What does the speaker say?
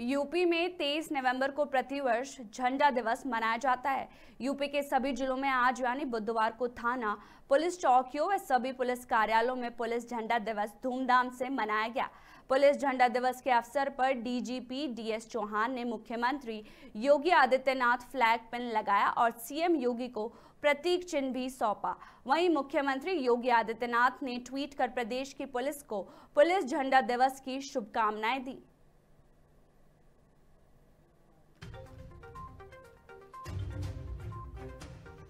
UP में 23 नवंबर को प्रतिवर्ष झंडा दिवस मनाया जाता है यूपी के सभी जिलों में आज यानी बुधवार को थाना पुलिस चौकियों व सभी पुलिस कार्यालयों में पुलिस झंडा दिवस धूमधाम से मनाया गया पुलिस झंडा दिवस के अवसर पर डीजीपी डीएस चौहान ने मुख्यमंत्री योगी आदित्यनाथ फ्लैग पिन लगाया और सीएम योगी को प्रतीक चिन्ह भी सौंपा वहीं मुख्यमंत्री योगी आदित्यनाथ ने ट्वीट कर प्रदेश की पुलिस को पुलिस झंडा दिवस की शुभकामनाएं दी